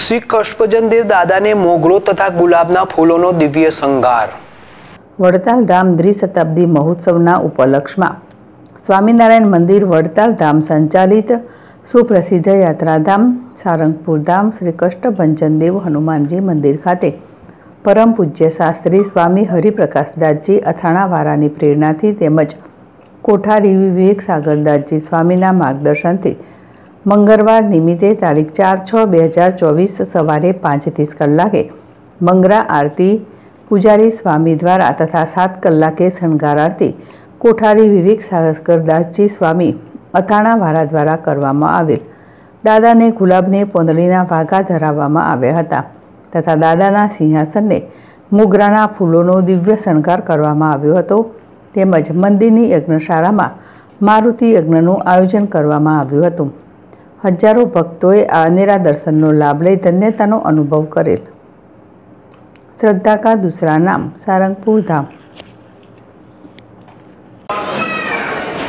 શ્રી કષ્પજનદેવ દાદાને મોગરો તથા ગુલાબના ફૂલોનો દિવ્ય શણગાર વડતાલ ધામ દ્વિશતાબ્દી મહોત્સવના ઉપલક્ષમાં સ્વામિનારાયણ મંદિર વડતાલ ધામ સંચાલિત સુપ્રસિદ્ધ યાત્રાધામ સારંગપુર ધામ શ્રી કષ્ટભંજનદેવ હનુમાનજી મંદિર ખાતે પરમ પૂજ્ય શાસ્ત્રી સ્વામી હરિપ્રકાશદાસજી અથાણાવાળાની પ્રેરણાથી તેમજ કોઠારી વિવેક સાગરદાસજી સ્વામીના માર્ગદર્શનથી મંગળવાર નિમિત્તે તારીખ ચાર છ બે હજાર ચોવીસ સવારે પાંચ ત્રીસ કલાકે મંગરા આરતી પૂજારી સ્વામી દ્વારા તથા સાત કલાકે શણગાર આરતી કોઠારી વિવેક સાગરદાસજી સ્વામી અથાણા અથાણાવાળા દ્વારા કરવામાં આવેલ દાદાને ગુલાબને પોંદળીના ભાગા ધરાવવામાં આવ્યા હતા તથા દાદાના સિંહાસનને મુગરાના ફૂલોનો દિવ્ય શણગાર કરવામાં આવ્યો હતો તેમજ મંદિરની યજ્ઞશાળામાં મારુતિ યજ્ઞનું આયોજન કરવામાં આવ્યું હતું હજારો ભક્તોએ આ અનેરા દર્શનનો લાભ લઈ ધન્યતાનો અનુભવ કરેલ શ્રદ્ધા કા દૂસરા નામ સારંગપુર ધામ